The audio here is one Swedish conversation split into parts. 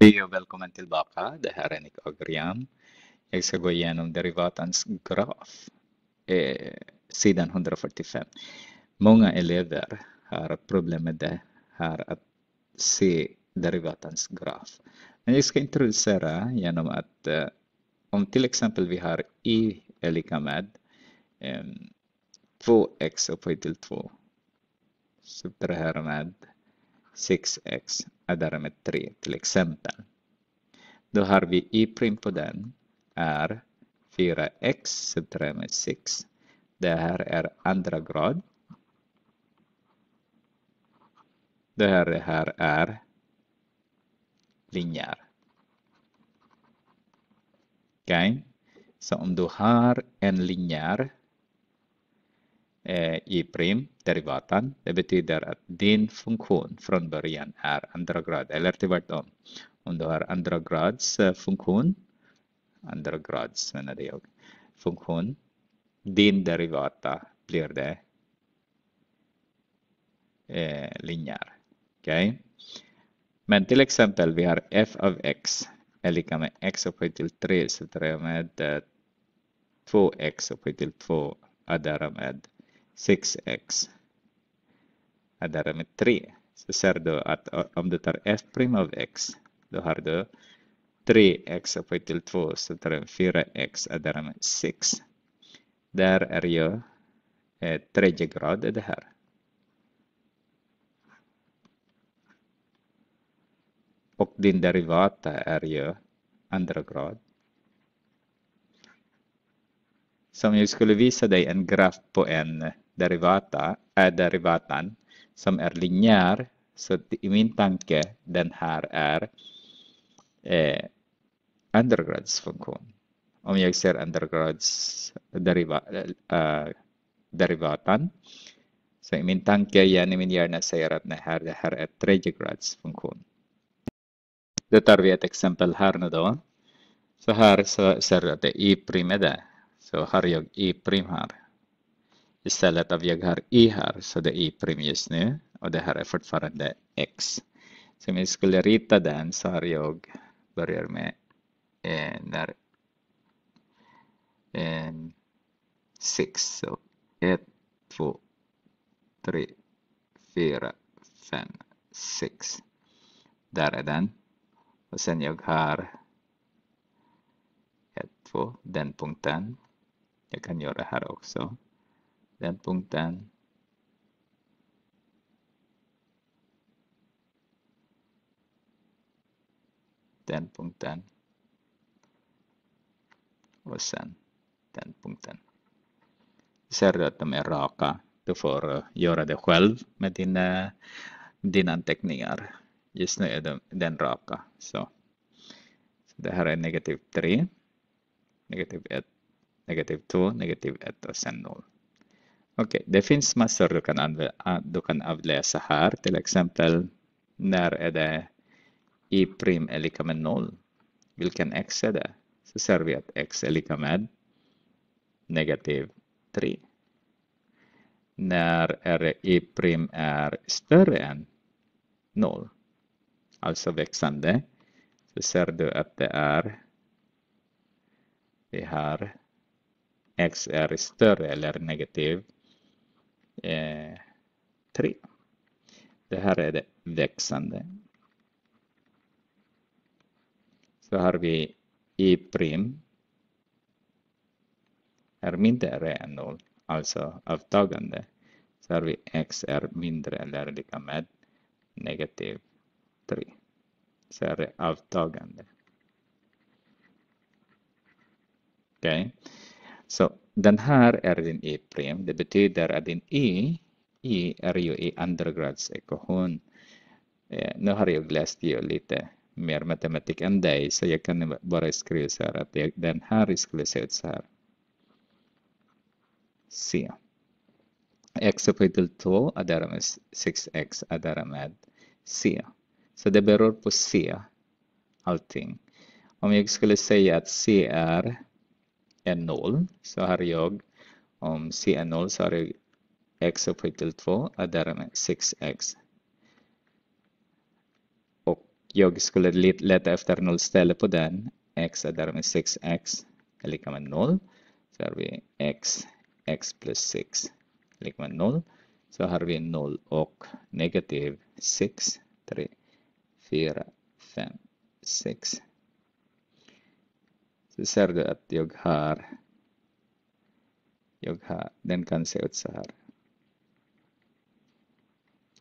Hej och välkommen tillbaka. Det här är Nick Agriam. Jag ska gå igenom derivatans graf, eh, sidan 145. Många elever har problem med det här att se derivatans graf. Men jag ska introducera genom att eh, om till exempel vi har i är lika med eh, 2x upphöjt till 2 subtraherar med 6x är därmed 3 till exempel. Då har vi i y' på den är 4x centrerat med 6. Det här är andra grad. Det här, det här är linjär. Okej, okay. så om du har en linjär Eh, i prim derivatan. Det betyder att din funktion från början är andra grad eller tvärtom. Om du har andra grads eh, funktion, andra grads menade jag, funktion, din derivata blir det eh, linjär. Okay? Men till exempel vi har f av x är lika med x upphöjt till 3 så 3 med 2x eh, upphöjt till 2 är därmed 6x är med 3. Så ser du att eh, om du tar f' av x, då har du 3x upphöjt till 2, så tar du 4x är med 6. Där är ju eh, tredje grad det här. Och din derivata är ju andra grad. Som jag skulle visa dig en graf på en derivata, eh, derivatan som är linjär så i min tanke den här är eh, funktion. Om jag ser undergrads deriva, eh, derivatan så i min tanke, i min hjärna säger att det här, det här är funktion. Då tar vi ett exempel här nu då. Så här så ser du att det är i prim är det. Så har jag i prim här istället av jag har i här, så det är i-prim just nu och det här är fortfarande x. Så om jag skulle rita den så har jag börjar med eh, där 6, 1, 2, 3, 4, 5, 6. Där är den. Och sen jag har 1, 2, den punkten. Jag kan göra här också den punkten. Den punkten. Och sen den punkten. Ser du att de är raka? Du får eh, göra det själv med dina, eh, dina anteckningar. Just nu är den raka. Så. så det här är negativ 3, negativ 1, negativ 2, negativ 1 och sen 0. Okej, det finns massor du kan, du kan avläsa här. Till exempel, när är det i prim är lika med 0? Vilken x är det? Så ser vi att x är lika med negativ 3. När är det i prim är större än 0, alltså växande, så ser du att det är det här x är större eller negativ 3. Eh, det här är det växande. Så har vi i prim är mindre än 0, alltså avtagande. Så har vi x är mindre eller lika med negativ 3. Så är det avtagande. Okej. Okay. Så den här är din E-prim. Det betyder att din E, E är ju i undergradsekvation. Eh, nu har jag läst ju lite mer matematik än dig, så jag kan bara skriva så här att den här skulle se ut så här. C. X upphöjt till 2 är därmed 6x är därmed C. Så det beror på C, allting. Om jag skulle säga att C är n0 så har jag om C är 0 så har jag x upphöjt till 2 och därmed 6x. Och jag skulle leta efter 0 ställe på den. x är därmed 6x är lika med 0. Så har vi x, x plus 6 är lika med 0. Så har vi 0 och negativ 6, 3, 4, 5, 6 ser du att jag har, jag har, den kan se ut så här.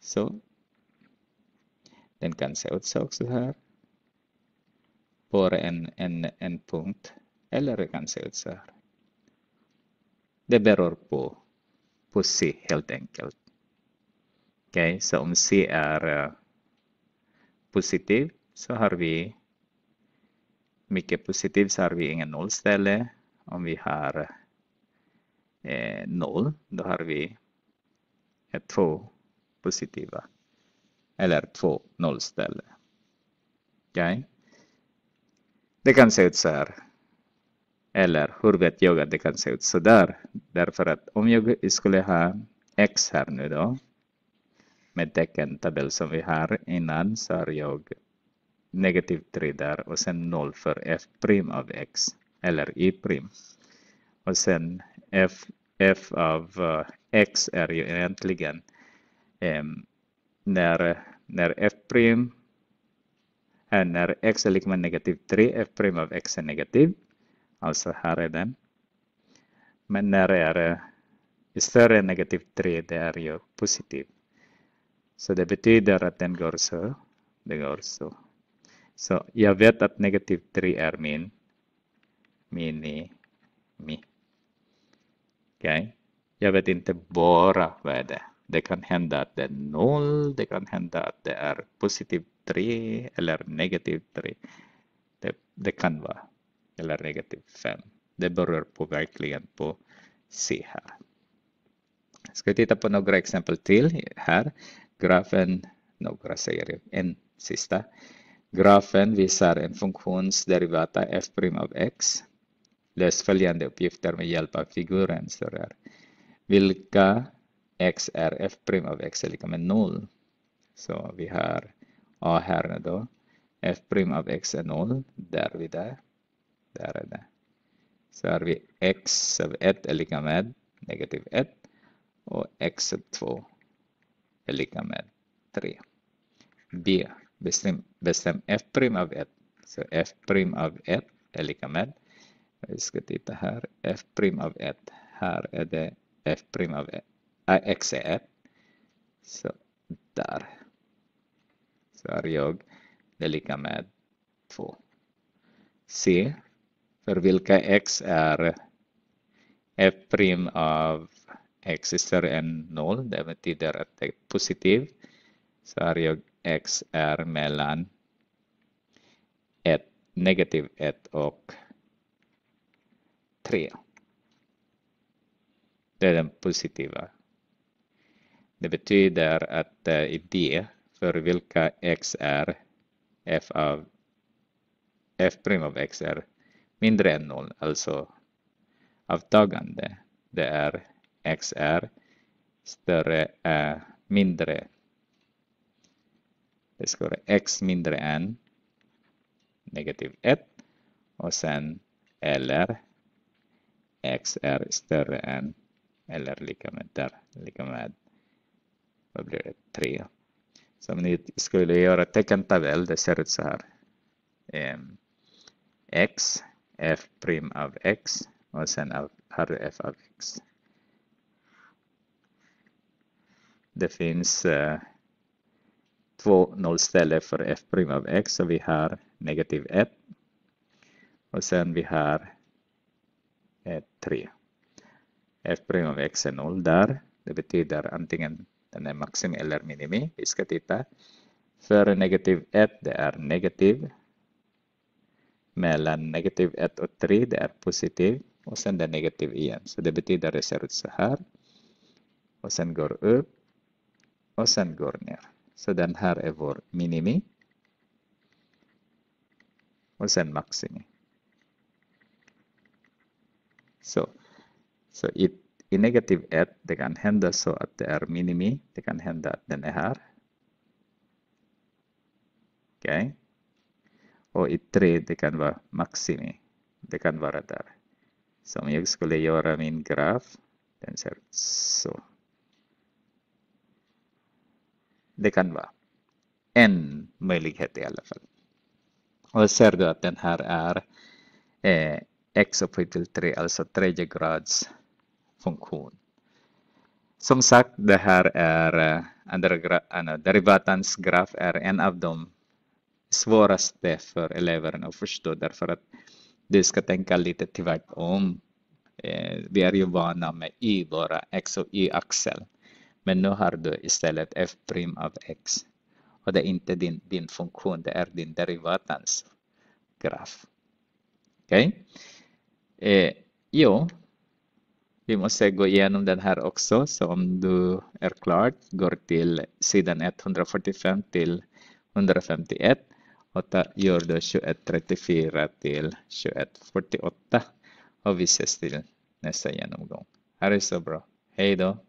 Så. Den kan se ut så också här. På en, en, en punkt. Eller det kan se ut så här. Det beror på, på C helt enkelt. Okej, okay, så om C är uh, positiv så har vi mycket positivt så har vi inga nollställe. Om vi har eh, noll, då har vi eh, två positiva eller två nollställe. Okay? Det kan se ut så här. Eller hur vet jag att det kan se ut så där? Därför att om jag skulle ha x här nu då med tecken tabell som vi har innan så har jag negativ 3 där och sen 0 för f' prim av x eller y'. prim Och sen f, f av uh, x är ju egentligen um, när, när f' prim när x är lika med negativ 3, f' prim av x är negativ. Alltså här är den. Men när det är eh, större än negativ 3, det är ju positiv. Så det betyder att den går så. Det går så. Så jag vet att negativ 3 är min minimi. Okej. Okay. Jag vet inte bara värde. Det kan hända att det är 0, det kan hända att det är positiv 3 eller negativ 3. Det, det kan vara. Eller negativ 5. Det beror på verkligen på C här. Ska vi titta på några exempel till här. Grafen, några säger en sista. Grafen visar en funktionsderivata f' av x. Läs följande uppgifter med hjälp av figuren. Så där. Vilka x är f' av x är lika med 0. Så vi har A här då. f' av x är 0. Där vi där. Där är det. Så har vi x av 1 är lika med negativ 1 och x av 2 är lika med 3. B Bestäm, bestäm f' av 1. Så f' av 1 är lika med. Vi ska titta här. f' av 1. Här är det f' av 1. Äh, x är 1. Så där. Så är jag. Det är lika med 2. C. För vilka x är f' av x är större än 0. Det betyder att det är positiv. Så är jag x är mellan ett, negativ 1 och 3. Det är den positiva. Det betyder att eh, i D för vilka x är f av f' av x är mindre än 0, alltså avtagande. Det är x är större, äh, mindre det ska vara x mindre än negativ 1 och sen eller x är större än eller lika med där, lika med vad blir det, 3. Så om ni skulle göra teckentabell, det ser ut så här. Um, x, f prim av x och sen av, har du f av x. Det finns uh, två nollställe för f' av x, så vi har negativ 1. Och sen vi har 3. Eh, f' av x är 0 där. Det betyder antingen den är maximi eller minimi. Vi ska titta. Före negativ 1, det är negativ. Mellan negativ 1 och 3, det är positiv. Och sen det är negativ igen. Så det betyder det ser ut så här. Och sen går upp. Och sen går ner. den här är vår minimi. Och sen maximi. Så, så i, i negativ 1, det kan hända så att det är minimi. Det kan hända att den är här. Okay. Och i 3, det kan vara maximi. Det kan vara där. Så om jag skulle göra min graf, den ser ut så. Det kan vara en möjlighet i alla fall. Och ser du att den här är eh, x upphöjt till 3, alltså tredje grads funktion. Som sagt, det här är äh, eh, eh, derivatans graf är en av de svåraste för eleverna att förstå därför att du ska tänka lite tvärtom. Eh, vi är ju vana med i våra x och y-axel. Men nu har du istället f' av x. Och det är inte din, din funktion, det är din derivatans graf. Okej? Okay? Eh, jo, vi måste gå igenom den här också. Så om du är klar, går till sidan 145 till 151 och där gör du 2134 till 2148 och vi ses till nästa genomgång. Här är så bra. Hej då!